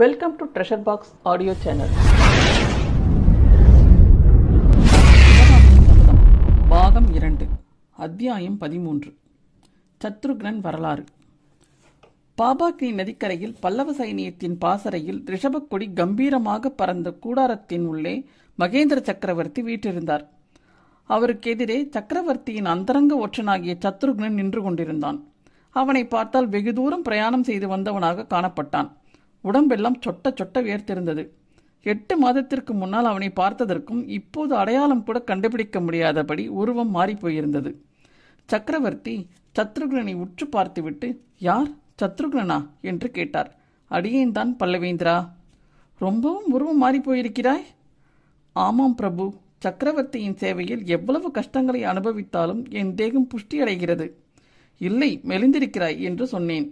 welcome to treasure box audio channel பாகம் இரண்டு அத்தியாயம் பதிமூன்று சத்ருக்னன் வரலாறு பாபாக்னி நதிக்கரையில் பல்லவ சைனியத்தின் பாசறையில் ரிஷபக்கொடி கம்பீரமாக பறந்த கூடாரத்தின் உள்ளே மகேந்திர சக்கரவர்த்தி வீற்றிருந்தார் அவருக்கு எதிரே சக்கரவர்த்தியின் அந்தரங்க ஒற்றனாகிய சத்ருக்னன் நின்று கொண்டிருந்தான் அவனை பார்த்தால் வெகு தூரம் பிரயாணம் செய்து வந்தவனாக காணப்பட்டான் உடம்பெல்லாம் சொட்ட சொட்ட வேர்த்திருந்தது எட்டு மாதத்திற்கு முன்னால் அவனை பார்த்ததற்கும் இப்போது அடையாளம் கூட கண்டுபிடிக்க முடியாதபடி உருவம் மாறிப்போயிருந்தது சக்கரவர்த்தி சத்ருகனை உற்று பார்த்துவிட்டு யார் சத்ருகனா என்று கேட்டார் அடியேன் தான் பல்லவேந்திரா ரொம்பவும் உருவம் மாறிப்போயிருக்கிறாய் ஆமாம் பிரபு சக்கரவர்த்தியின் சேவையில் எவ்வளவு கஷ்டங்களை அனுபவித்தாலும் என் தேகம் புஷ்டியடைகிறது இல்லை மெலிந்திருக்கிறாய் என்று சொன்னேன்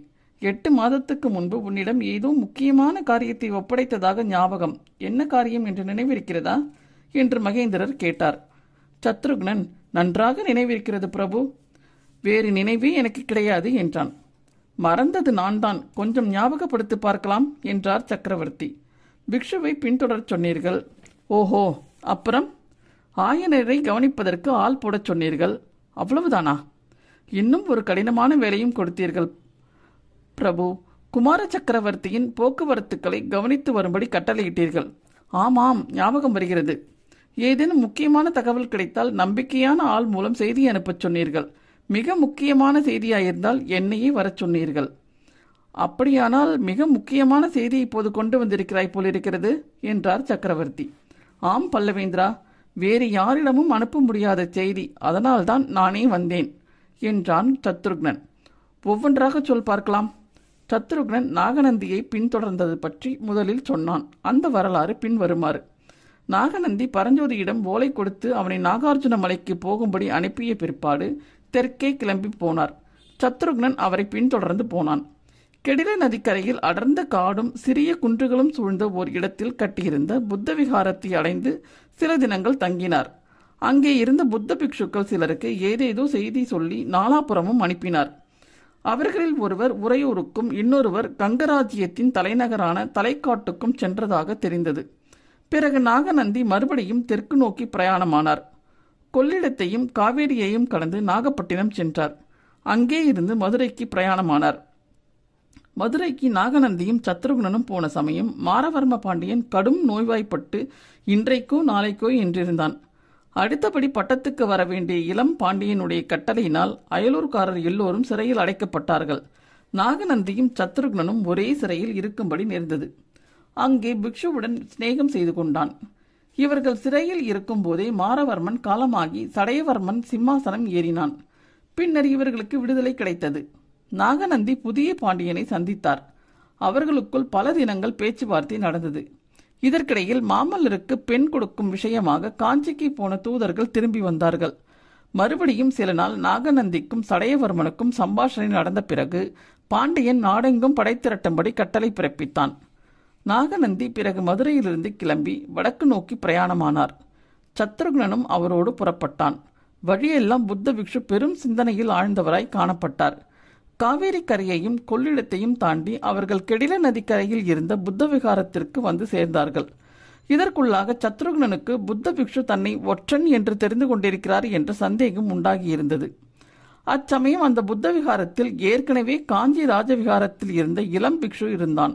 எட்டு மாதத்துக்கு முன்பு உன்னிடம் ஏதோ முக்கியமான காரியத்தை ஒப்படைத்ததாக ஞாபகம் என்ன காரியம் என்று நினைவிருக்கிறதா என்று மகேந்திரர் கேட்டார் சத்ருக்னன் நன்றாக நினைவிருக்கிறது பிரபு வேறு நினைவே எனக்கு கிடையாது என்றான் மறந்தது நான் தான் கொஞ்சம் ஞாபகப்படுத்தி பார்க்கலாம் என்றார் சக்கரவர்த்தி பிக்ஷுவை பின்தொடர் சொன்னீர்கள் ஓஹோ அப்புறம் ஆயனரை கவனிப்பதற்கு ஆள் போடச் சொன்னீர்கள் அவ்வளவுதானா இன்னும் ஒரு கடினமான வேலையும் கொடுத்தீர்கள் பிரபு குமார சக்கரவர்த்தியின் போக்குவரத்துக்களை கவனித்து வரும்படி கட்டளையிட்டீர்கள் ஆமாம் ஞாபகம் வருகிறது ஏதேனும் முக்கியமான தகவல் கிடைத்தால் நம்பிக்கையான ஆள் மூலம் செய்தி அனுப்பச் சொன்னீர்கள் மிக முக்கியமான செய்தியாயிருந்தால் என்னையே வரச் சொன்னீர்கள் அப்படியானால் மிக முக்கியமான செய்தி இப்போது கொண்டு வந்திருக்கிறாய் போலிருக்கிறது என்றார் சக்கரவர்த்தி ஆம் பல்லவேந்திரா வேறு யாரிடமும் அனுப்ப முடியாத செய்தி அதனால்தான் நானே வந்தேன் என்றான் சத்ருக்னன் ஒவ்வொன்றாக சொல் பார்க்கலாம் சத்ருக்னன் நாகநந்தியை பின்தொடர்ந்தது பற்றி முதலில் சொன்னான் அந்த வரலாறு பின்வருமாறு நாகநந்தி பரஞ்சோதியிடம் ஓலை கொடுத்து அவனை நாகார்ஜுன மலைக்கு போகும்படி அனுப்பிய பிற்பாடு தெற்கே கிளம்பி போனார் சத்ருக்னன் அவரை பின்தொடர்ந்து போனான் கெடில நதிக்கரையில் அடர்ந்த காடும் சிறிய குன்றுகளும் சூழ்ந்த ஓர் இடத்தில் கட்டியிருந்த புத்த விகாரத்தை அடைந்து சில தினங்கள் தங்கினார் அங்கே இருந்த புத்த பிக்ஷுக்கள் சிலருக்கு ஏதேதோ செய்தி சொல்லி நாலாபுரமும் அனுப்பினார் அவர்களில் ஒருவர் உறையூருக்கும் இன்னொருவர் கங்கராஜ்யத்தின் தலைநகரான தலைக்காட்டுக்கும் சென்றதாக தெரிந்தது பிறகு நாகநந்தி மறுபடியும் தெற்கு நோக்கி பிரயாணமானார் கொள்ளிடத்தையும் காவேரியையும் கடந்து நாகப்பட்டினம் சென்றார் அங்கே இருந்து மதுரைக்கு பிரயாணமானார் மதுரைக்கு நாகநந்தியும் சத்ருகுணனும் போன சமயம் மாரவர்ம பாண்டியன் கடும் நோய்வாய்ப்பட்டு இன்றைக்கோ நாளைக்கோ என்றிருந்தான் அடுத்தபடி பட்டத்துக்கு வர வேண்டிய இளம் பாண்டியனுடைய கட்டளையினால் அயலூர்காரர் எல்லோரும் சிறையில் அடைக்கப்பட்டார்கள் நாகநந்தியும் சத்ருக்னனும் ஒரே சிறையில் இருக்கும்படி நேர்ந்தது அங்கே பிக்ஷுவுடன் சிநேகம் செய்து கொண்டான் இவர்கள் சிறையில் இருக்கும்போதே மாரவர்மன் காலமாகி சடையவர்மன் சிம்மாசனம் ஏறினான் பின்னர் இவர்களுக்கு விடுதலை கிடைத்தது நாகநந்தி புதிய பாண்டியனை சந்தித்தார் அவர்களுக்குள் பல தினங்கள் பேச்சுவார்த்தை நடந்தது இதற்கிடையில் மாமல்லருக்கு பெண் கொடுக்கும் விஷயமாக காஞ்சிக்கு போன தூதர்கள் திரும்பி வந்தார்கள் மறுபடியும் சில நாள் நாகநந்திக்கும் சடையவர்மனுக்கும் சம்பாஷணை நடந்த பிறகு பாண்டியன் நாடெங்கும் படை திரட்டும்படி கட்டளை பிறப்பித்தான் நாகநந்தி பிறகு மதுரையிலிருந்து கிளம்பி வடக்கு நோக்கி பிரயாணமானார் சத்ருக்னனும் அவரோடு புறப்பட்டான் வழியெல்லாம் புத்த பிக்ஷு பெரும் சிந்தனையில் ஆழ்ந்தவராய் காணப்பட்டார் காவேரி கரையையும் கொள்ளிடத்தையும் தாண்டி அவர்கள் கெடில நதிக்கரையில் இருந்த புத்த விகாரத்திற்கு வந்து சேர்ந்தார்கள் இதற்குள்ளாக சத்ருഘ்னனுக்கு புத்த பிக்ஷு தன்னை ஒற்றன் என்று தெரிந்து கொண்டிருக்கிறார் என்ற சந்தேகம் உண்டாகியிருந்தது அச்சமயம் அந்த புத்த விகாரத்தில் ஏற்கனவே காஞ்சி ராஜவிகாரத்தில் இருந்த இளம் பிக்ஷு இருந்தான்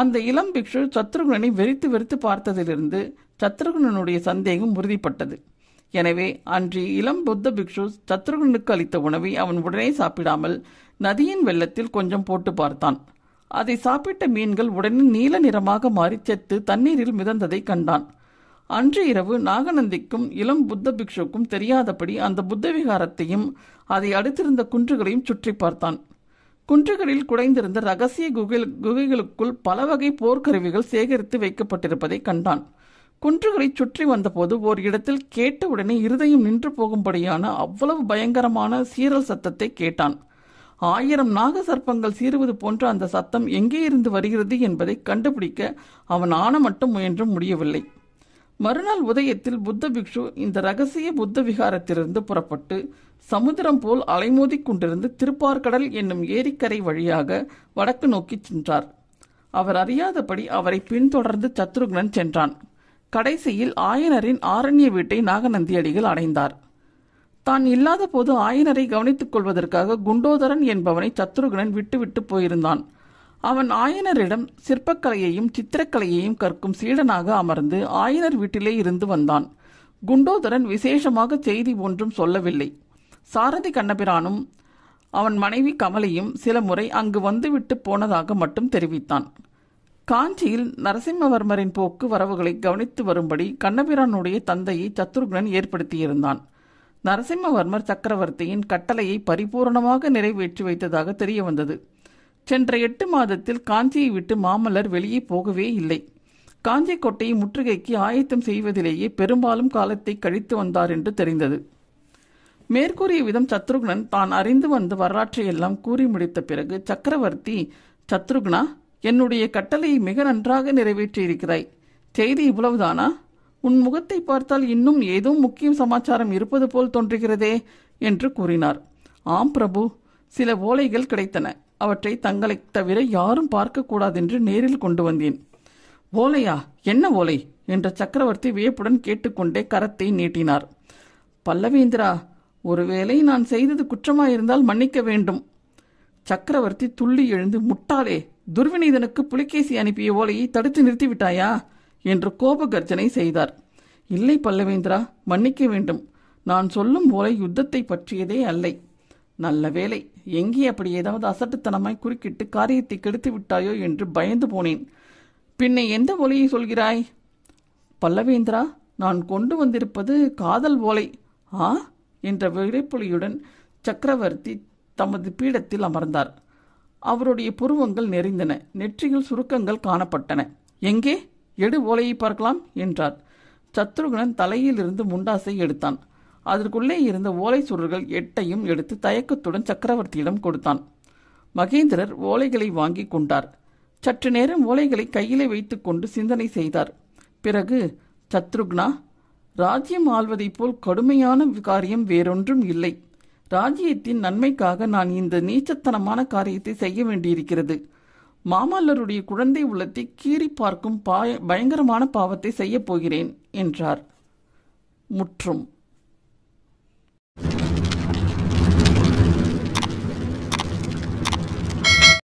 அந்த இளம் பிக்ஷு சத்ருகனை வெறித்து வெறித்து பார்த்ததிலிருந்து சத்ருகுணனுடைய சந்தேகம் உறுதிப்பட்டது எனவே அன்று இளம் புத்த பிக்ஷு சத்ருகனுக்கு அளித்த உணவை அவன் உடனே சாப்பிடாமல் நதியின் வெள்ளத்தில் கொஞ்சம் போட்டு பார்த்தான் அதை சாப்பிட்ட மீன்கள் உடனே நீல நிறமாக மாறி செத்து தண்ணீரில் மிதந்ததை கண்டான் அன்று இரவு நாகநந்திக்கும் இளம் புத்த பிக்ஷுக்கும் தெரியாதபடி அந்த புத்த விகாரத்தையும் அதை அடுத்திருந்த குன்றுகளையும் சுற்றி பார்த்தான் குன்றுகளில் குடைந்திருந்த ரகசிய குகை குகைகளுக்குள் பல வகை போர்க்கருவிகள் சேகரித்து வைக்கப்பட்டிருப்பதை கண்டான் குன்றுகளை சுற்றி வந்தபோது ஓர் இடத்தில் கேட்டவுடனே இருதயம் நின்று போகும்படியான அவ்வளவு பயங்கரமான சீரல் சத்தத்தை கேட்டான் ஆயிரம் நாக சர்ப்பங்கள் சீறுவது போன்ற அந்த சத்தம் எங்கே இருந்து வருகிறது என்பதை கண்டுபிடிக்க அவன் ஆன மட்டும் முயன்றும் முடியவில்லை மறுநாள் உதயத்தில் புத்த பிக்ஷு இந்த ரகசிய புத்த விகாரத்திலிருந்து புறப்பட்டு சமுதிரம் போல் அலைமோதி கொண்டிருந்து திருப்பார்கடல் என்னும் ஏரிக்கரை வழியாக வடக்கு நோக்கி சென்றார் அவர் அறியாதபடி அவரை பின்தொடர்ந்து சத்ருக்னன் சென்றான் கடைசியில் ஆயனரின் ஆரண்ய வீட்டை நாகநந்தியடிகள் அடைந்தார் தான் இல்லாத போது ஆயனரை கவனித்துக் கொள்வதற்காக குண்டோதரன் என்பவனை சத்ருகனன் விட்டுவிட்டு போயிருந்தான் அவன் ஆயனரிடம் சிற்பக்கலையையும் சித்திரக்கலையையும் கற்கும் சீடனாக அமர்ந்து ஆயனர் வீட்டிலே இருந்து வந்தான் குண்டோதரன் விசேஷமாக செய்தி ஒன்றும் சொல்லவில்லை சாரதி கண்ணபிரானும் அவன் மனைவி கமலையும் சில முறை அங்கு வந்துவிட்டு போனதாக மட்டும் தெரிவித்தான் காஞ்சியில் நரசிம்மவர்மரின் போக்கு வரவுகளை கவனித்து வரும்படி கண்ணபிரானுடைய தந்தையை சத்ருகனன் ஏற்படுத்தியிருந்தான் நரசிம்மவர்மர் சக்கரவர்த்தியின் கட்டளையை பரிபூர்ணமாக நிறைவேற்றி வைத்ததாக தெரிய வந்தது சென்ற எட்டு மாதத்தில் காஞ்சியை விட்டு மாமல்லர் வெளியே போகவே இல்லை காஞ்சி கோட்டையை முற்றுகைக்கு ஆயத்தம் செய்வதிலேயே பெரும்பாலும் காலத்தை கழித்து வந்தார் என்று தெரிந்தது மேற்கூறிய விதம் சத்ருக்னன் தான் அறிந்து வந்த வரலாற்றையெல்லாம் கூறி முடித்த பிறகு சக்கரவர்த்தி சத்ருக்னா என்னுடைய கட்டளையை மிக நன்றாக நிறைவேற்றியிருக்கிறாய் செய்தி இவ்வளவுதானா உன் முகத்தை பார்த்தால் இன்னும் ஏதோ முக்கிய சமாச்சாரம் இருப்பது போல் தோன்றுகிறதே என்று கூறினார் ஆம் பிரபு சில ஓலைகள் கிடைத்தன அவற்றை தங்களை தவிர யாரும் பார்க்கக்கூடாதென்று நேரில் கொண்டு வந்தேன் ஓலையா என்ன ஓலை என்ற சக்கரவர்த்தி வியப்புடன் கேட்டுக்கொண்டே கரத்தை நீட்டினார் பல்லவேந்திரா ஒருவேளை நான் செய்தது குற்றமாயிருந்தால் மன்னிக்க வேண்டும் சக்கரவர்த்தி துள்ளி எழுந்து முட்டாளே துர்விநீதனுக்கு புலிகேசி அனுப்பிய ஓலையை தடுத்து நிறுத்திவிட்டாயா என்று கோப கர்ஜனை செய்தார் இல்லை பல்லவேந்திரா மன்னிக்க வேண்டும் நான் சொல்லும் ஓலை யுத்தத்தை பற்றியதே அல்லை நல்ல வேலை எங்கே அப்படி ஏதாவது அசட்டுத்தனமாய் குறுக்கிட்டு காரியத்தை கெடுத்து விட்டாயோ என்று பயந்து போனேன் பின்ன எந்த ஓலையை சொல்கிறாய் பல்லவேந்திரா நான் கொண்டு வந்திருப்பது காதல் ஓலை ஆ என்ற விரைப்புலியுடன் சக்கரவர்த்தி தமது பீடத்தில் அமர்ந்தார் அவருடைய புருவங்கள் நெறிந்தன நெற்றியில் சுருக்கங்கள் காணப்பட்டன எங்கே எடு ஓலையை பார்க்கலாம் என்றார் சத்ருகுணன் தலையிலிருந்து முண்டாசை எடுத்தான் அதற்குள்ளே இருந்த ஓலை சுருள்கள் எட்டையும் எடுத்து தயக்கத்துடன் சக்கரவர்த்தியிடம் கொடுத்தான் மகேந்திரர் ஓலைகளை வாங்கி கொண்டார் சற்று நேரம் ஓலைகளை கையிலே வைத்துக்கொண்டு சிந்தனை செய்தார் பிறகு சத்ருக்னா ராஜ்யம் ஆள்வதைப் போல் கடுமையான காரியம் வேறொன்றும் இல்லை ராஜ்யத்தின் நன்மைக்காக நான் இந்த நீச்சத்தனமான காரியத்தை செய்ய வேண்டியிருக்கிறது மாமல்லருடைய குழந்தை உள்ளத்தை கீறி பார்க்கும் பாய பயங்கரமான பாவத்தை செய்யப் போகிறேன் என்றார் முற்றும்